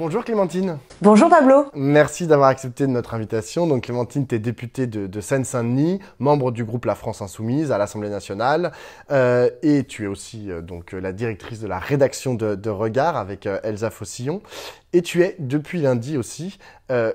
Bonjour Clémentine. Bonjour Pablo. Merci d'avoir accepté notre invitation. Donc Clémentine, tu es députée de, Seine-Saint-Denis, membre du groupe La France Insoumise à l'Assemblée nationale, euh, et tu es aussi euh, donc euh, la directrice de la rédaction de, de Regard avec Elsa Faucillon. Et tu es depuis lundi aussi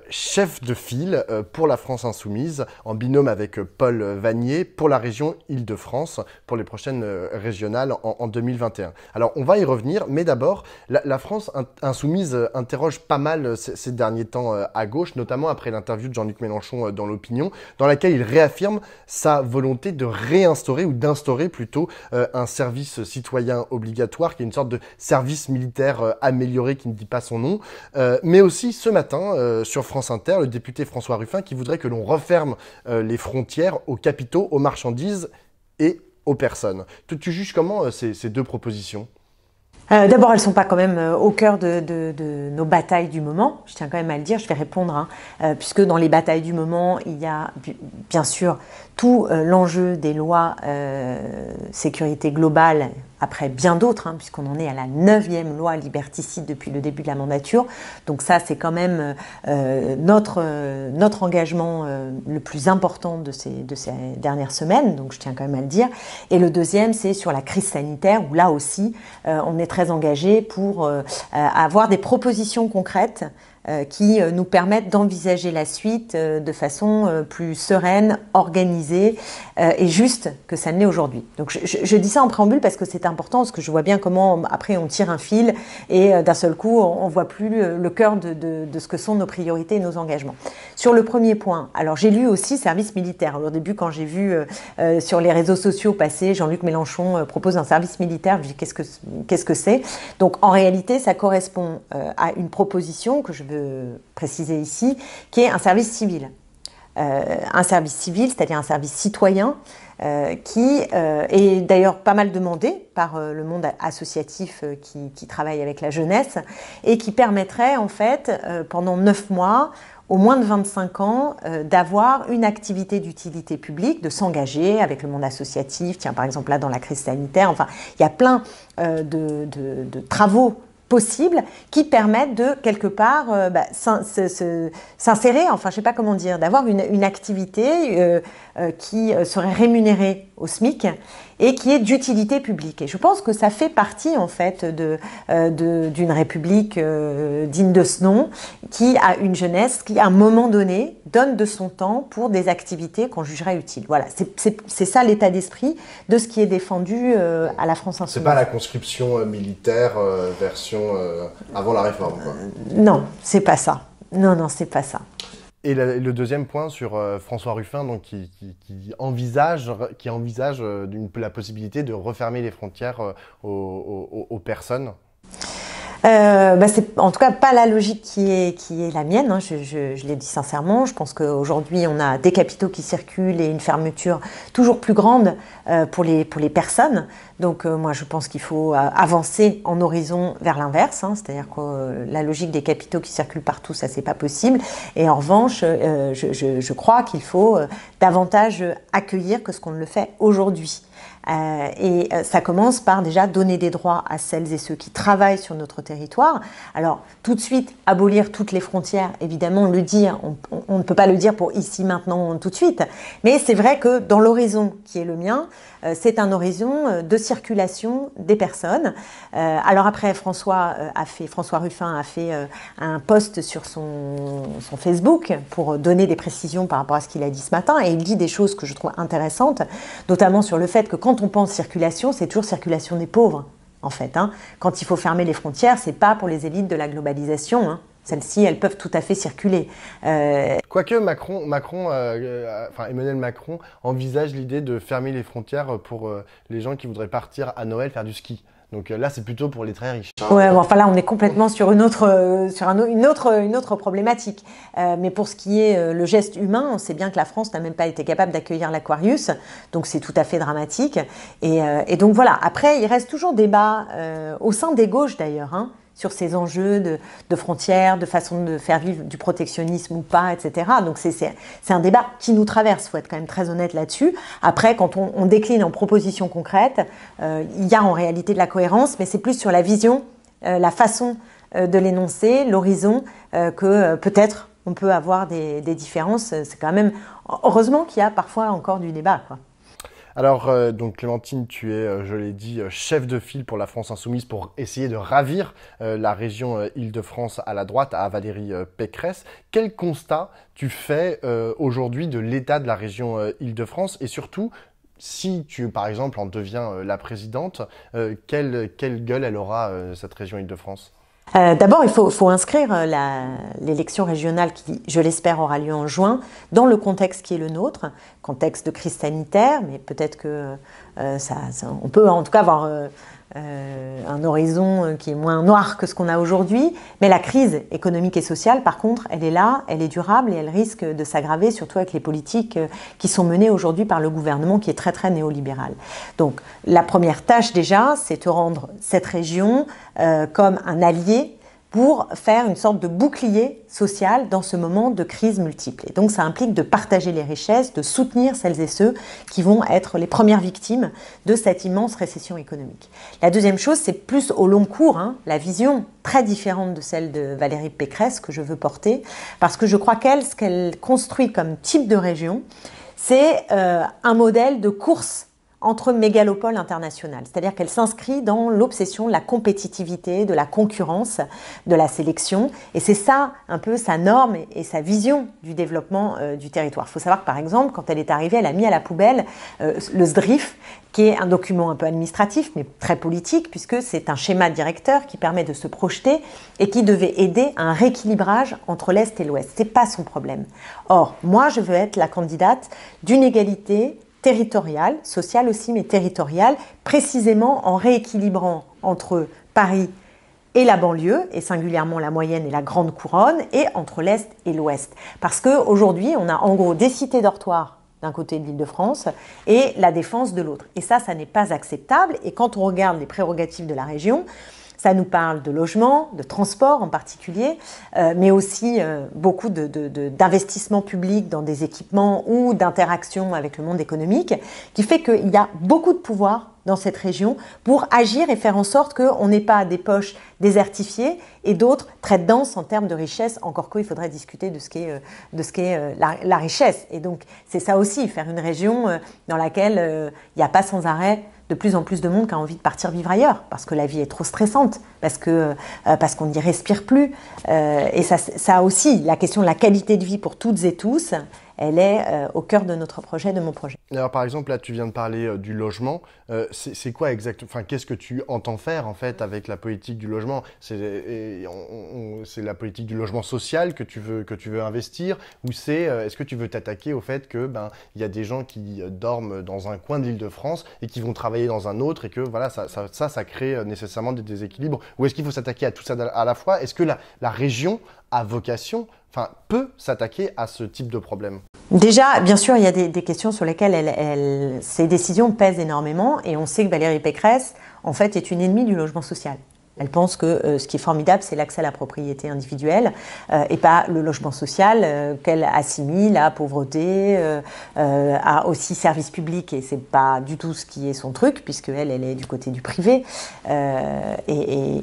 chef de file pour la France Insoumise en binôme avec Paul Vanier pour la région Île-de-France pour les prochaines régionales en, 2021. Alors on va y revenir, mais d'abord la, France Insoumise interroge pas mal ces derniers temps euh, à gauche, notamment après l'interview de Jean-Luc Mélenchon euh, dans l'opinion, dans laquelle il réaffirme sa volonté de réinstaurer ou d'instaurer plutôt euh, un service citoyen obligatoire qui est une sorte de service militaire amélioré qui ne dit pas son nom. mais aussi ce matin sur France Inter, le député François Ruffin qui voudrait que l'on referme les frontières aux capitaux, aux marchandises et aux personnes. Tu, juges comment ces deux propositions euh, d'abord, elles ne sont pas quand même euh, au cœur de, nos batailles du moment. Je tiens quand même à le dire, je vais répondre, hein. euh, puisque dans les batailles du moment, il y a bien sûr tout l'enjeu des lois sécurité globale après bien d'autres, hein, puisqu'on en est à la neuvième loi liberticide depuis le début de la mandature. Donc ça, c'est quand même euh, euh, euh, notre, engagement le plus important de ces, de ces dernières semaines, donc je tiens quand même à le dire. Et le deuxième, c'est sur la crise sanitaire, où là aussi, on est très engagé pour avoir des propositions concrètes euh, qui euh, nous permettent d'envisager la suite euh, de façon plus sereine, organisée et juste que ça ne l'est aujourd'hui. Donc je, dis ça en préambule parce que c'est important, parce que je vois bien comment après on tire un fil et d'un seul coup on, ne voit plus le cœur de, ce que sont nos priorités et nos engagements. Sur le premier point, alors j'ai lu aussi service militaire. Au début quand j'ai vu sur les réseaux sociaux passer, Jean-Luc Mélenchon propose un service militaire, je me dis qu'est-ce que c'est -ce que Donc en réalité ça correspond à une proposition que je veux préciser ici, qui est un service civil. Euh, un service civil, c'est-à-dire un service citoyen, euh, qui euh, est d'ailleurs pas mal demandé par le monde associatif qui, travaille avec la jeunesse, et qui permettrait en fait, pendant 9 mois, au moins de 25 ans, d'avoir une activité d'utilité publique, de s'engager avec le monde associatif, tiens par exemple là dans la crise sanitaire, enfin il y a plein de, de travaux possibles qui permettent de quelque part euh, bah, s'insérer, enfin je ne sais pas comment dire, d'avoir une, activité euh, euh, qui serait rémunérée au SMIC et qui est d'utilité publique. Et je pense que ça fait partie en fait de, euh, d'une république euh, digne de ce nom, qui a une jeunesse qui à un moment donné donne de son temps pour des activités qu'on jugerait utiles. Voilà, c'est, ça l'état d'esprit de ce qui est défendu euh, à la France insoumise. C'est pas la conscription militaire version avant la réforme. Quoi. non, c'est pas ça. Non, non, c'est pas ça. Et le deuxième point sur euh, François Ruffin, donc, qui, qui, envisage, qui envisage euh, la possibilité de refermer les frontières euh, aux, personnes euh, bah, c'est en tout cas pas la logique qui est, la mienne, hein. je, l'ai dit sincèrement. Je pense qu'aujourd'hui, on a des capitaux qui circulent et une fermeture toujours plus grande euh, pour, les, personnes. Donc euh, moi, je pense qu'il faut avancer en horizon vers l'inverse, hein. c'est-à-dire que la logique des capitaux qui circulent partout, ça, c'est pas possible. Et en revanche, je, je, crois qu'il faut davantage accueillir que ce qu'on le fait aujourd'hui. Euh, et euh, ça commence par déjà donner des droits à celles et ceux qui travaillent sur notre territoire. Alors tout de suite, abolir toutes les frontières, évidemment, le dire, on, ne peut pas le dire pour ici, maintenant, tout de suite. Mais c'est vrai que dans l'horizon qui est le mien, euh, c'est un horizon de circulation des personnes. alors après, François, a fait, François Ruffin a fait un post sur son, son Facebook pour donner des précisions par rapport à ce qu'il a dit ce matin. Et il dit des choses que je trouve intéressantes, notamment sur le fait que quand quand on pense circulation, c'est toujours circulation des pauvres, en fait. Hein. Quand il faut fermer les frontières, c'est pas pour les élites de la globalisation. Hein. Celles-ci, elles peuvent tout à fait circuler. Euh, Quoique Macron, euh, euh, Emmanuel Macron envisage l'idée de fermer les frontières pour les gens qui voudraient partir à Noël faire du ski. Donc euh, là, c'est plutôt pour les très riches. Ouais, enfin là, on est complètement sur une autre, euh, sur une autre, problématique. Euh, mais pour ce qui est le geste humain, on sait bien que la France n'a même pas été capable d'accueillir l'Aquarius, donc c'est tout à fait dramatique. Et, donc voilà. Après, il reste toujours débat au sein des gauches d'ailleurs. Hein sur ces enjeux de, frontières, de façon de faire vivre du protectionnisme ou pas, etc. Donc c'est un débat qui nous traverse, il faut être quand même très honnête là-dessus. Après, quand on, décline en propositions concrètes, euh, il y a en réalité de la cohérence, mais c'est plus sur la vision, euh, la façon euh, de l'énoncer, l'horizon, que peut-être on peut avoir des, différences. C'est quand même, heureusement qu'il y a parfois encore du débat. Quoi. Alors, euh, donc Clémentine, tu es, euh, je l'ai dit, euh, chef de file pour la France Insoumise pour essayer de ravir la région Île-de-France à la droite, à Valérie Pécresse. Quel constat tu fais aujourd'hui de l'état de la région Île-de-France et surtout, si tu, par exemple, en deviens la présidente, quelle, quelle gueule elle aura, cette région Île-de-France euh, d'abord, il faut, inscrire euh, l'élection régionale qui, je l'espère, aura lieu en juin dans le contexte qui est le nôtre, contexte de crise sanitaire, mais peut-être que euh, ça, on peut en tout cas avoir euh, un horizon euh, qui est moins noir que ce qu'on a aujourd'hui. Mais la crise économique et sociale, par contre, elle est là, elle est durable et elle risque de s'aggraver, surtout avec les politiques euh, qui sont menées aujourd'hui par le gouvernement qui est très très néolibéral. Donc la première tâche déjà, c'est de rendre cette région comme un allié pour faire une sorte de bouclier social dans ce moment de crise multiple. Et donc ça implique de partager les richesses, de soutenir celles et ceux qui vont être les premières victimes de cette immense récession économique. La deuxième chose, c'est plus au long cours, hein, la vision très différente de celle de Valérie Pécresse que je veux porter, parce que je crois qu'elle, ce qu'elle construit comme type de région, c'est euh, un modèle de course entre mégalopole internationale. C'est-à-dire qu'elle s'inscrit dans l'obsession de la compétitivité, de la concurrence, de la sélection. Et c'est ça, un peu, sa norme et sa vision du développement euh, du territoire. Il faut savoir que, par exemple, quand elle est arrivée, elle a mis à la poubelle euh, le SDRIF, qui est un document un peu administratif, mais très politique, puisque c'est un schéma directeur qui permet de se projeter et qui devait aider à un rééquilibrage entre l'Est et l'Ouest. C'est pas son problème. Or, moi, je veux être la candidate d'une égalité territorial, social aussi, mais territorial, précisément en rééquilibrant entre Paris et la banlieue, et singulièrement la moyenne et la grande couronne, et entre l'Est et l'Ouest. Parce qu'aujourd'hui, on a en gros des cités dortoirs d'un côté de l'Île-de-France et la défense de l'autre. Et ça, ça n'est pas acceptable. Et quand on regarde les prérogatives de la région, ça nous parle de logement, de transport en particulier, euh, mais aussi euh, beaucoup d'investissements publics dans des équipements ou d'interactions avec le monde économique, qui fait qu'il y a beaucoup de pouvoir dans cette région pour agir et faire en sorte qu'on n'ait pas des poches désertifiées et d'autres très denses en termes de richesse. Encore qu'il faudrait discuter de ce qu'est euh, la, la, richesse. Et donc, c'est ça aussi, faire une région dans laquelle il n'y a pas sans arrêt de plus en plus de monde qui a envie de partir vivre ailleurs, parce que la vie est trop stressante, parce qu'on euh, parce qu'on n'y respire plus. Euh, et ça, ça aussi, la question de la qualité de vie pour toutes et tous, elle est euh, au cœur de notre projet, de mon projet. Alors par exemple, là tu viens de parler euh, du logement. Euh, c'est quoi exactement qu'est-ce que tu entends faire en fait avec la politique du logement C'est la politique du logement social que tu veux que tu veux investir ou c'est est-ce que tu veux t'attaquer au fait que ben il y a des gens qui dorment dans un coin de l'Île-de-France et qui vont travailler dans un autre et que voilà ça ça, crée nécessairement des déséquilibres ou est-ce qu'il faut s'attaquer à tout ça à la fois Est-ce que la région a vocation, enfin peut s'attaquer à ce type de problème Déjà, bien sûr, il y a des, questions sur lesquelles ces décisions pèsent énormément et on sait que Valérie Pécresse, en fait, est une ennemie du logement social. Elle pense que euh, ce qui est formidable, c'est l'accès à la propriété individuelle euh, et pas le logement social euh, qu'elle assimile à pauvreté, à aussi service public. Et c'est pas du tout ce qui est son truc, puisque elle, elle est du côté du privé. Et,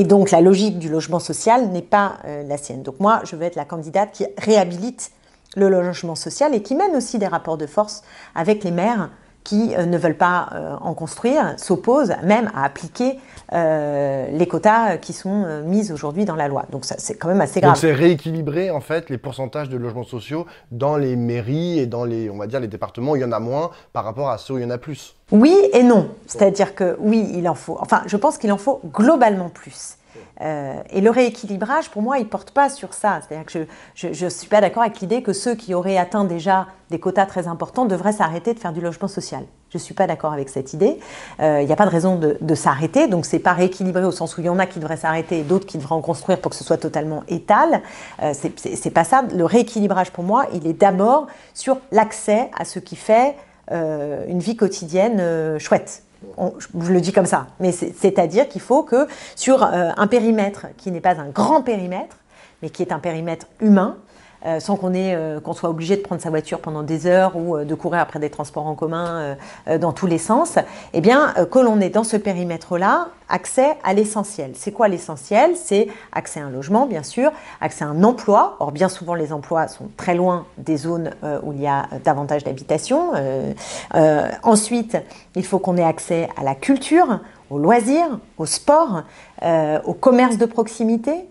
et, donc la logique du logement social n'est pas la sienne. Donc moi, je veux être la candidate qui réhabilite le logement social et qui mène aussi des rapports de force avec les maires qui euh, ne veulent pas euh, en construire s'opposent même à appliquer euh, les quotas qui sont mis aujourd'hui dans la loi. Donc ça, c'est quand même assez grave. Donc c'est rééquilibrer en fait les pourcentages de logements sociaux dans les mairies et dans les, on va dire, les départements où il y en a moins par rapport à ceux où il y en a plus. Oui et non. C'est-à-dire que oui, il en faut. Enfin, je pense qu'il en faut globalement plus. Euh, et le rééquilibrage, pour moi, il ne porte pas sur ça. C'est-à-dire que je ne suis pas d'accord avec l'idée que ceux qui auraient atteint déjà des quotas très importants devraient s'arrêter de faire du logement social. Je ne suis pas d'accord avec cette idée. Il euh, n'y a pas de raison de, s'arrêter. Donc, ce n'est pas rééquilibré au sens où il y en a qui devraient s'arrêter et d'autres qui devraient en construire pour que ce soit totalement étal. Euh, ce c'est pas ça. Le rééquilibrage, pour moi, il est d'abord sur l'accès à ce qui fait une vie quotidienne chouette je le dis comme ça, mais c'est-à-dire qu'il faut que sur euh, un périmètre qui n'est pas un grand périmètre, mais qui est un périmètre humain, euh, sans euh, qu'on soit obligé de prendre sa voiture pendant des heures ou euh, de courir après des transports en commun dans tous les sens, eh bien, que l'on est dans ce périmètre-là accès à l'essentiel. C'est quoi l'essentiel C'est accès à un logement, bien sûr, accès à un emploi. Or, bien souvent, les emplois sont très loin des zones où il y a davantage d'habitations. ensuite, il faut qu'on ait accès à la culture, aux loisirs, au sport, au commerce de proximité,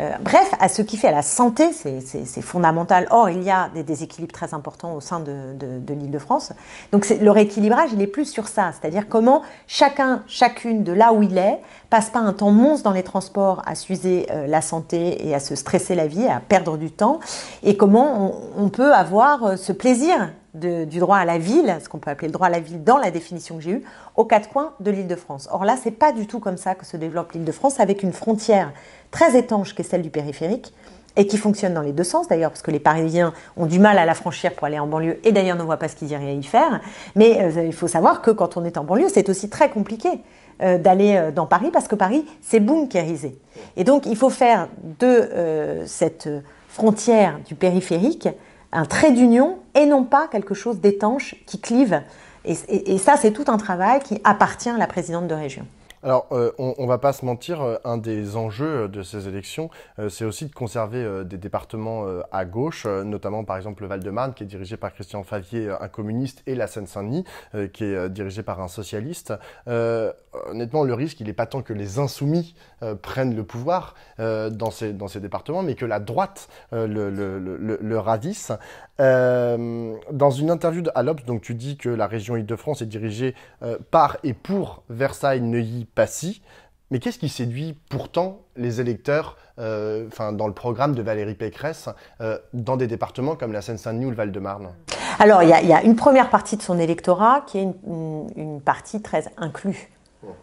euh, bref, à ce qui fait à la santé, c'est fondamental. Or, il y a des déséquilibres très importants au sein de, de, de l'île de France. Donc, le rééquilibrage, il est plus sur ça, c'est-à-dire comment chacun, chacune de là où il est, passe pas un temps monstre dans les transports à s'user euh, la santé et à se stresser la vie, à perdre du temps, et comment on peut avoir euh, ce plaisir du droit à la ville, ce qu'on peut appeler le droit à la ville dans la définition que j'ai eue, aux quatre coins de l'île de France. Or là, c'est pas du tout comme ça que se développe l'île de France, avec une frontière très étanche qui est celle du périphérique, et qui fonctionne dans les deux sens d'ailleurs, parce que les Parisiens ont du mal à la franchir pour aller en banlieue, et d'ailleurs ne voient pas ce qu'ils iraient y faire. Mais euh, il faut savoir que quand on est en banlieue, c'est aussi très compliqué euh, d'aller euh, dans Paris, parce que Paris, c'est bunkerisé. Et donc, il faut faire de cette frontière du périphérique un trait d'union et non pas quelque chose d'étanche qui clive. Et, ça, c'est tout un travail qui appartient à la présidente de région. Alors, euh, on, ne va pas se mentir, euh, un des enjeux euh, de ces élections, c'est aussi de conserver des départements à gauche, notamment par exemple le Val-de-Marne, qui est dirigé par Christian Favier, un communiste, et la Seine-Saint-Denis, qui est dirigé par un socialiste. honnêtement, le risque, il n'est pas tant que les insoumis prennent le pouvoir dans ces, dans, ces, départements, mais que la droite le, le, ravisse. dans une interview de l'Obs, donc tu dis que la région Île-de-France est dirigée par et pour Versailles, Neuilly, pas si. Mais qu'est-ce qui séduit pourtant les électeurs euh, dans le programme de Valérie Pécresse euh, dans des départements comme la Seine-Saint-Denis ou le Val-de-Marne Alors, il y, a une première partie de son électorat qui est une, partie très inclue,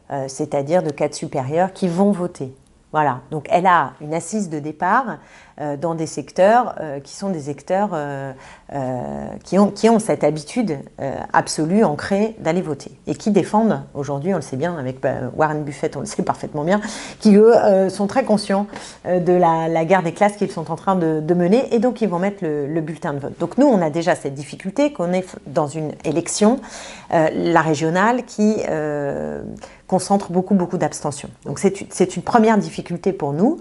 euh, c'est-à-dire de cadres supérieurs qui vont voter. Voilà, donc elle a une assise de départ euh, dans des secteurs euh, qui sont des secteurs euh, qui, ont, cette habitude absolue, ancrée, d'aller voter et qui défendent, aujourd'hui on le sait bien, avec bah, Warren Buffett on le sait parfaitement bien, qui eux sont très conscients de la, guerre des classes qu'ils sont en train de, mener et donc ils vont mettre le, bulletin de vote. Donc nous on a déjà cette difficulté qu'on est dans une élection, la régionale, qui concentre beaucoup, beaucoup d'abstention. Donc c'est une première difficulté pour nous.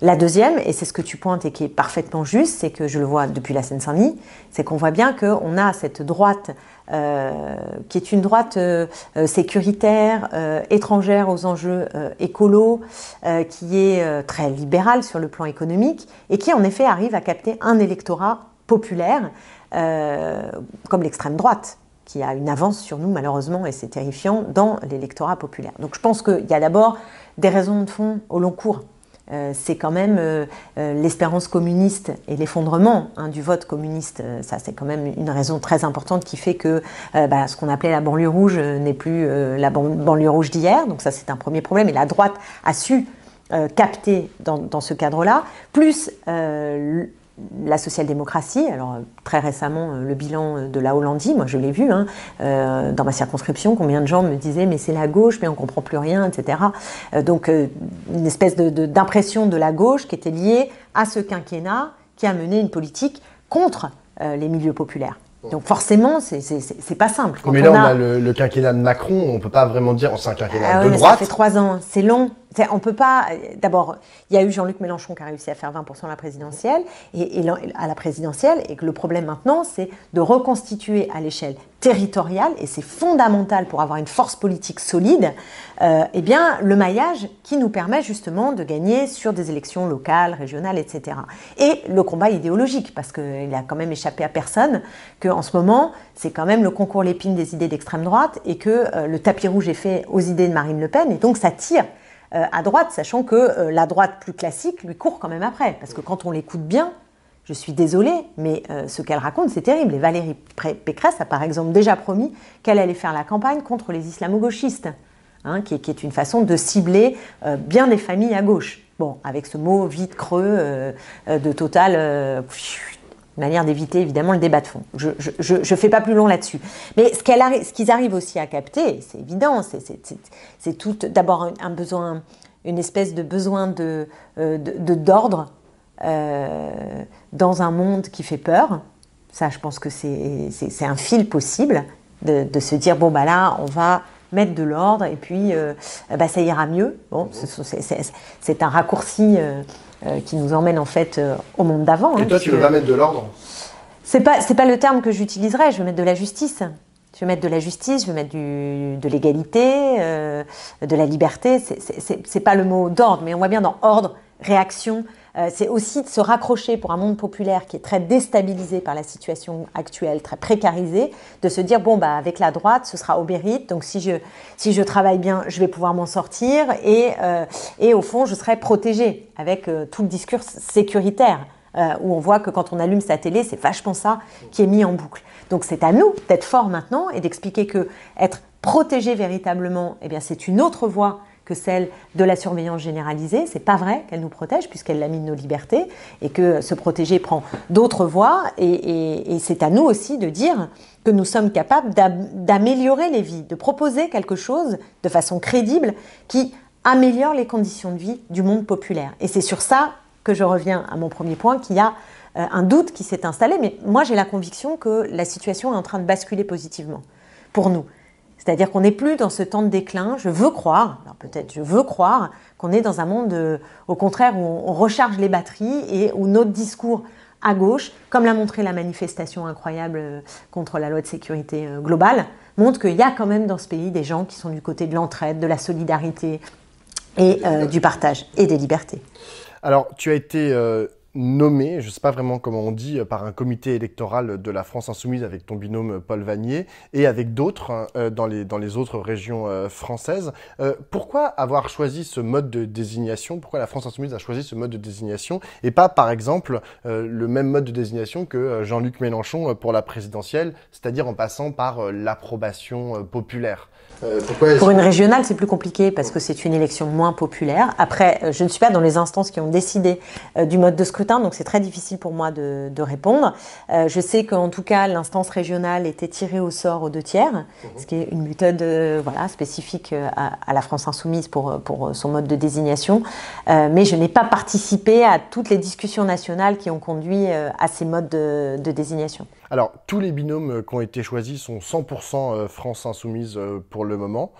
La deuxième, et c'est ce que tu pointes et qui est parfaitement juste, c'est que je le vois depuis la Seine-Saint-Denis, c'est qu'on voit bien qu'on a cette droite euh, qui est une droite euh, euh, sécuritaire, étrangère aux enjeux écolos, qui est très libérale sur le plan économique et qui en effet arrive à capter un électorat populaire comme l'extrême droite qui a une avance sur nous malheureusement, et c'est terrifiant, dans l'électorat populaire. Donc je pense qu'il y a d'abord des raisons de fond au long cours. Euh, c'est quand même euh, euh, l'espérance communiste et l'effondrement hein, du vote communiste. ça, c'est quand même une raison très importante qui fait que bah, ce qu'on appelait la banlieue rouge n'est plus la banlieue rouge d'hier. Donc ça, c'est un premier problème. Et la droite a su capter dans, dans ce cadre-là. Plus la social-démocratie, alors euh, très récemment euh, le bilan euh, de la Hollandie, moi je l'ai vu hein, dans ma circonscription, combien de gens me disaient mais c'est la gauche, mais on comprend plus rien, etc. donc une espèce d'impression de, la gauche qui était liée à ce quinquennat qui a mené une politique contre les milieux populaires. Donc forcément, c'est pas simple. mais là, on a, le, quinquennat de Macron, on ne peut pas vraiment dire c'est un quinquennat ah de droite. Ça fait trois ans, c'est long on peut pas. D'abord, il y a eu Jean-Luc Mélenchon qui a réussi à faire 20% à la présidentielle, et, à la présidentielle, et que le problème maintenant, c'est de reconstituer à l'échelle territoriale, et c'est fondamental pour avoir une force politique solide, euh, eh bien, le maillage qui nous permet justement de gagner sur des élections locales, régionales, etc. Et le combat idéologique, parce qu'il a quand même échappé à personne qu'en ce moment, c'est quand même le concours l'épine des idées d'extrême droite, et que euh, le tapis rouge est fait aux idées de Marine Le Pen, et donc ça tire. Euh, à droite, sachant que euh, la droite plus classique lui court quand même après. Parce que quand on l'écoute bien, je suis désolée, mais euh, ce qu'elle raconte, c'est terrible. Et Valérie Pécresse a par exemple déjà promis qu'elle allait faire la campagne contre les islamo-gauchistes, hein, qui, est une façon de cibler bien des familles à gauche. Bon, avec ce mot vide creux de total, une manière d'éviter évidemment le débat de fond. Je ne fais pas plus long là-dessus. Mais ce qu'ils arrivent aussi à capter, c'est évident, c'est tout d'abord un, besoin, une espèce de besoin de euh, d'ordre euh, dans un monde qui fait peur. Ça, je pense que c'est un fil possible de, de, se dire bon bah là, on va mettre de l'ordre et puis euh, bah, ça ira mieux. Bon, mmh. c'est un raccourci. Euh, qui nous emmène en fait euh, au monde d'avant. Et hein, toi, tu veux pas mettre de l'ordre C'est pas c'est pas le terme que j'utiliserais. Je veux mettre de la justice. Je veux mettre de la justice, je veux mettre du, de l'égalité, euh, de la liberté. C'est pas le mot d'ordre, mais on voit bien dans ordre, réaction, euh, c'est aussi de se raccrocher pour un monde populaire qui est très déstabilisé par la situation actuelle, très précarisé, de se dire bon bah avec la droite, ce sera au mérite. Donc si je travaille bien, je vais pouvoir m'en sortir et euh, au fond, je serai protégé avec euh, tout le discours sécuritaire. où on voit que quand on allume sa télé, c'est vachement ça qui est mis en boucle. Donc c'est à nous d'être forts maintenant et d'expliquer que être protégé véritablement, eh bien c'est une autre voie que celle de la surveillance généralisée. C'est pas vrai qu'elle nous protège puisqu'elle lamine nos libertés et que se protéger prend d'autres voies. Et, et c'est à nous aussi de dire que nous sommes capables d'améliorer les vies, de proposer quelque chose de façon crédible qui améliore les conditions de vie du monde populaire. Et c'est sur ça que je reviens à mon premier point, qu'il y a euh, un doute qui s'est installé. Mais moi, j'ai la conviction que la situation est en train de basculer positivement pour nous. C'est-à-dire qu'on n'est plus dans ce temps de déclin, je veux croire, alors peut-être je veux croire, qu'on est dans un monde, euh, au contraire, où on recharge les batteries et où notre discours à gauche, comme l'a montré la manifestation incroyable euh, contre la loi de sécurité euh, globale, montre qu'il y a quand même dans ce pays des gens qui sont du côté de l'entraide, de la solidarité et du partage et des libertés. Alors, tu as été nommé, je ne sais pas vraiment comment on dit, par un comité électoral de la France insoumise avec ton binôme Paul Vanier et avec d'autres hein, euh, dans, les, dans les autres régions euh, françaises. Euh, pourquoi avoir choisi ce mode de désignation Pourquoi la France insoumise a choisi ce mode de désignation et pas, par exemple, le même mode de désignation que Jean-Luc Mélenchon pour la présidentielle, c'est-à-dire en passant par l'approbation populaire Pour une régionale, c'est plus compliqué parce que c'est une élection moins populaire. Après, je ne suis pas dans les instances qui ont décidé du mode de scrutin donc c'est très difficile pour moi de, répondre. Euh, je sais qu'en tout cas, l'instance régionale était tirée au sort aux deux tiers, mhm. ce qui est une méthode euh, spécifique euh, à, la France insoumise pour, son mode de désignation. mais je n'ai pas participé à toutes les discussions nationales qui ont conduit à ces modes de désignation. Alors, tous les binômes euh, qui ont été choisis sont 100% euh, France Insoumise euh, pour le moment.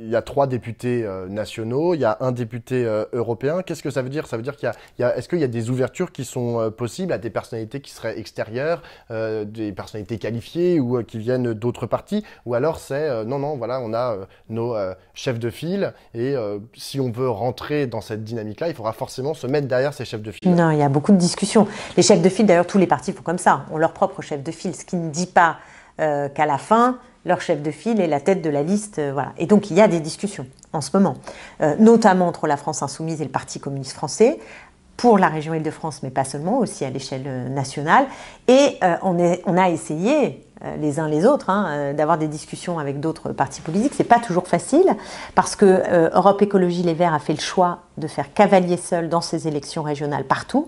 Il y a trois députés nationaux, il y a un député européen. Qu'est-ce que ça veut dire Ça veut dire qu'il y a, est-ce qu'il y a des ouvertures qui sont possibles à des personnalités qui seraient extérieures, des personnalités qualifiées ou qui viennent d'autres partis Ou alors c'est non, non, voilà, on a nos chefs de file et si on veut rentrer dans cette dynamique-là, il faudra forcément se mettre derrière ces chefs de file. Non, il y a beaucoup de discussions. Les chefs de file, d'ailleurs, tous les partis font comme ça leur propre chef de file, ce qui ne dit pas euh, qu'à la fin, leur chef de file est la tête de la liste. Euh, voilà. Et donc il y a des discussions en ce moment, euh, notamment entre la France insoumise et le Parti communiste français, pour la région Île-de-France, mais pas seulement, aussi à l'échelle nationale. Et on, est, on a essayé, euh, les uns les autres, hein, euh, d'avoir des discussions avec d'autres partis politiques. C'est pas toujours facile parce que euh, Europe Écologie Les Verts a fait le choix de faire cavalier seul dans ces élections régionales partout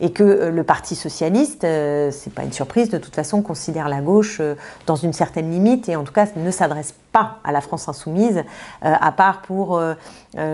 et que le Parti socialiste, c'est pas une surprise de toute façon, considère la gauche dans une certaine limite et en tout cas ne s'adresse pas à la France insoumise à part pour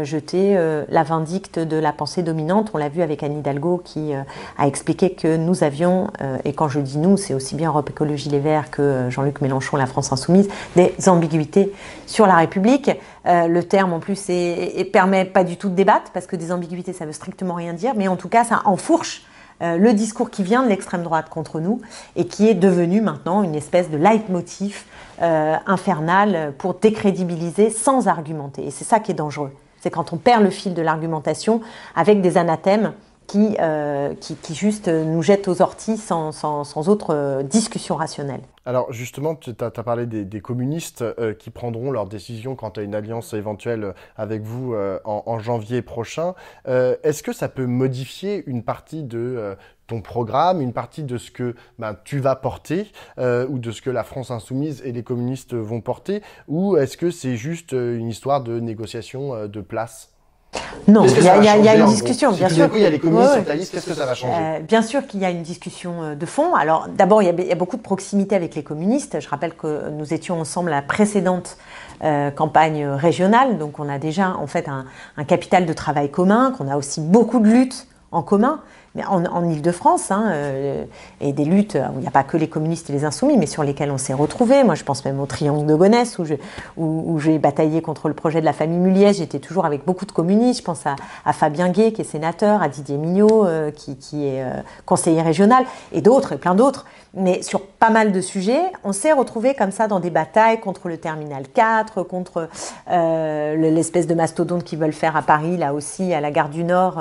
jeter la vindicte de la pensée dominante. On l'a vu avec Anne Hidalgo qui a expliqué que nous avions et quand je dis nous, c'est aussi bien Europe Écologie Les Verts que euh, Jean-Luc Mélenchon, la France insoumise, des ambiguïtés sur la République. Euh, le terme en plus ne permet pas du tout de débattre parce que des ambiguïtés ça veut strictement rien dire, mais en tout cas ça enfourche euh, le discours qui vient de l'extrême droite contre nous et qui est devenu maintenant une espèce de leitmotiv infernal pour décrédibiliser sans argumenter. Et c'est ça qui est dangereux. C'est quand on perd le fil de l'argumentation avec des anathèmes euh, qui, qui, juste nous jette aux orties sans, sans, sans autre euh, discussion rationnelle. Alors justement, tu as, parlé des, communistes euh, qui prendront leurs décisions quant à une alliance éventuelle avec vous en, janvier prochain. Est-ce que ça peut modifier une partie de ton programme, une partie de ce que ben, tu vas porter ou de ce que la France insoumise et les communistes vont porter Ou est-ce que c'est juste une histoire de négociation de place non, il y, a, une discussion, bien sûr. il y a les communistes qu'est-ce que ça va changer euh, Bien sûr qu'il y a une discussion euh, de fond. Alors, d'abord, il y, a beaucoup de proximité avec les communistes. Je rappelle que nous étions ensemble à la précédente euh, campagne régionale, donc on a déjà en fait un capital de travail commun, qu'on a aussi beaucoup de luttes en commun en, en Ile-de-France, hein, euh, et des luttes euh, où il n'y a pas que les communistes et les insoumis, mais sur lesquelles on s'est retrouvés. Moi, je pense même au Triangle de Gonesse, où, j'ai où, bataillé contre le projet de la famille Muliez. J'étais toujours avec beaucoup de communistes. Je pense à, Fabien Gué qui est sénateur, à Didier Mignot, euh, qui, est conseiller régional, et d'autres, et plein d'autres. Mais sur pas mal de sujets, on s'est retrouvés comme ça dans des batailles contre le Terminal 4, contre l'espèce de mastodonte qu'ils veulent faire à Paris, là aussi, à la gare du Nord,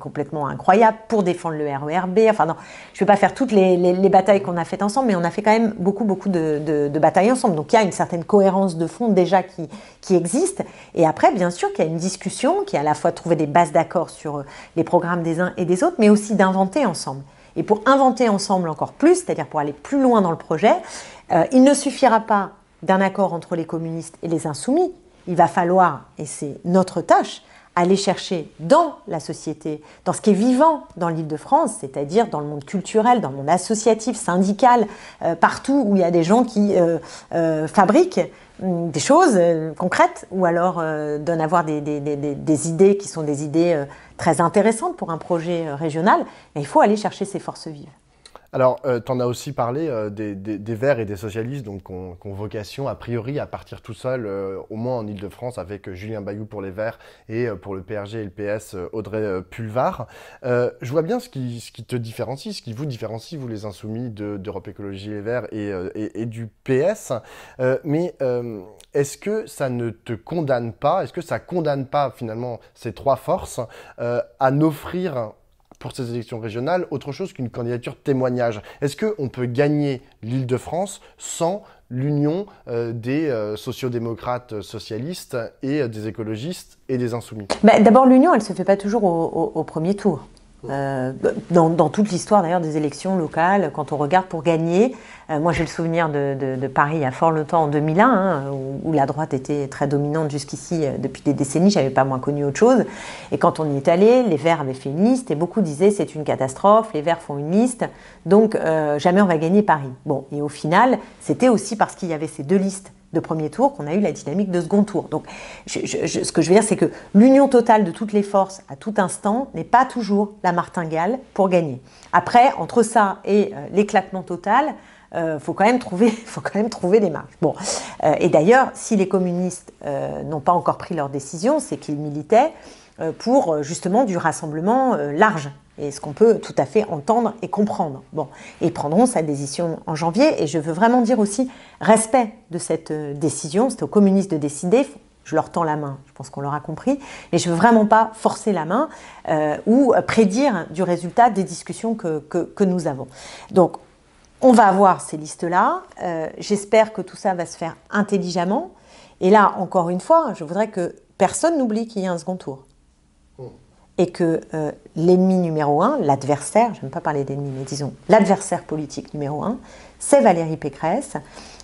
complètement incroyable, pour des défendre le RERB. Enfin, non, je ne vais pas faire toutes les, batailles qu'on a faites ensemble, mais on a fait quand même beaucoup, beaucoup de, batailles ensemble. Donc, il y a une certaine cohérence de fond déjà qui, existe. Et après, bien sûr, qu'il y a une discussion qui est à la fois de trouver des bases d'accord sur euh, les programmes des uns et des autres, mais aussi d'inventer ensemble. Et pour inventer ensemble encore plus, c'est-à-dire pour aller plus loin dans le projet, euh, il ne suffira pas d'un accord entre les communistes et les insoumis. Il va falloir, et c'est notre tâche, aller chercher dans la société, dans ce qui est vivant dans l'île de France, c'est-à-dire dans le monde culturel, dans le monde associatif, syndical, euh, partout où il y a des gens qui euh, euh, fabriquent hum, des choses concrètes ou alors donnent avoir des, idées qui sont des idées très intéressantes pour un projet régional, mais il faut aller chercher ces forces vives. Alors, euh, tu en as aussi parlé euh, des, Verts et des socialistes, donc ont, vocation, a priori, à partir tout seul, euh, au moins en Ile-de-France, avec euh, Julien Bayou pour les Verts et pour le PRG et le PS, Audrey Pulvar. je vois bien ce qui, ce qui, te différencie, ce qui vous différencie, vous les Insoumis, d'Europe Écologie Les Verts et, et du PS. mais est-ce que ça ne te condamne pas, est-ce que ça condamne pas finalement ces trois forces à n'offrir pour ces élections régionales autre chose qu'une candidature témoignage Est-ce qu'on peut gagner l'île de France sans l'union euh, des sociaux euh, sociodémocrates socialistes et euh, des écologistes et des insoumis bah, D'abord, l'union, elle ne se fait pas toujours au premier tour. Euh, dans, toute l'histoire d'ailleurs des élections locales, quand on regarde pour gagner, euh, moi j'ai le souvenir de, Paris il y a fort longtemps en 2001, hein, où, la droite était très dominante jusqu'ici euh, depuis des décennies, j'avais pas moins connu autre chose. Et quand on y est allé, les Verts avaient fait une liste et beaucoup disaient c'est une catastrophe, les Verts font une liste, donc jamais on va gagner Paris. Bon, et au final, c'était aussi parce qu'il y avait ces deux listes de premier tour qu'on a eu la dynamique de second tour. Donc, ce que je veux dire, c'est que l'union totale de toutes les forces à tout instant n'est pas toujours la martingale pour gagner. Après, entre ça et euh, l'éclatement total, il euh, faut quand même trouver, faut quand même trouver des marges. Bon, euh, et d'ailleurs, si les communistes n'ont pas encore pris leur décision, c'est qu'ils militaient pour justement du rassemblement large et ce qu'on peut tout à fait entendre et comprendre. Bon, ils prendront sa décision en janvier, et je veux vraiment dire aussi respect de cette euh, décision, c'est aux communistes de décider, je leur tends la main, je pense qu'on l'aura compris, et je ne veux vraiment pas forcer la main euh, ou prédire du résultat des discussions que, nous avons. Donc, on va avoir ces listes-là, euh, j'espère que tout ça va se faire intelligemment, et là, encore une fois, je voudrais que personne n'oublie qu'il y a un second tour et que euh, l'ennemi numéro un, l'adversaire, je veux pas parler d'ennemi, mais disons l'adversaire politique numéro un, c'est Valérie Pécresse,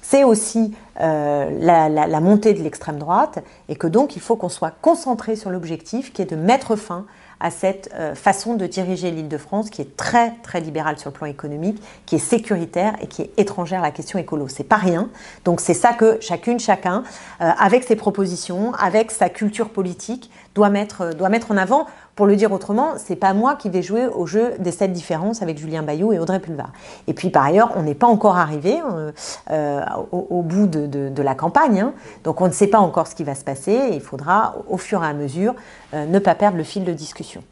c'est aussi euh, la, montée de l'extrême droite, et que donc il faut qu'on soit concentré sur l'objectif qui est de mettre fin à cette euh, façon de diriger l'Île-de-France qui est très très libérale sur le plan économique, qui est sécuritaire et qui est étrangère à la question écolo. C'est pas rien. Donc c'est ça que chacune, chacun, avec ses propositions, avec sa culture politique, doit mettre, doit mettre en avant. Pour le dire autrement, c'est pas moi qui vais jouer au jeu des sept différences avec Julien Bayou et Audrey Pulvar. Et puis par ailleurs, on n'est pas encore arrivé euh, euh, au, bout de, la campagne, hein. donc on ne sait pas encore ce qui va se passer. il faudra, au fur et à mesure, euh, ne pas perdre le fil de discussion.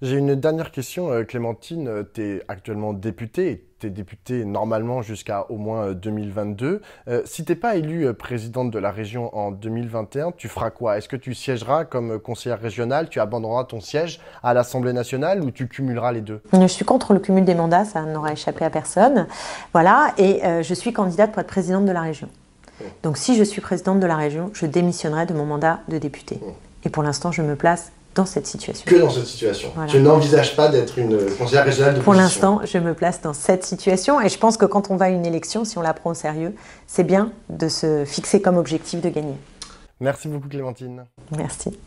J'ai une dernière question, euh, Clémentine. Euh, tu es actuellement députée tu es députée normalement jusqu'à au moins 2022. Euh, si tu n'es pas élue présidente de la région en 2021, tu feras quoi Est-ce que tu siégeras comme conseillère régionale Tu abandonneras ton siège à l'Assemblée nationale ou tu cumuleras les deux Je suis contre le cumul des mandats, ça n'aura échappé à personne. Voilà, et je suis candidate pour être présidente de la région. Oh. Donc si je suis présidente de la région, je démissionnerai de mon mandat de députée. Oh. Et pour l'instant, je me place cette situation. Que dans cette situation. Je n'envisage pas d'être une conseillère régionale Pour l'instant, je me place dans cette situation et je pense que quand on va à une élection, si on la prend au sérieux, c'est bien de se fixer comme objectif de gagner. Merci beaucoup Clémentine. Merci.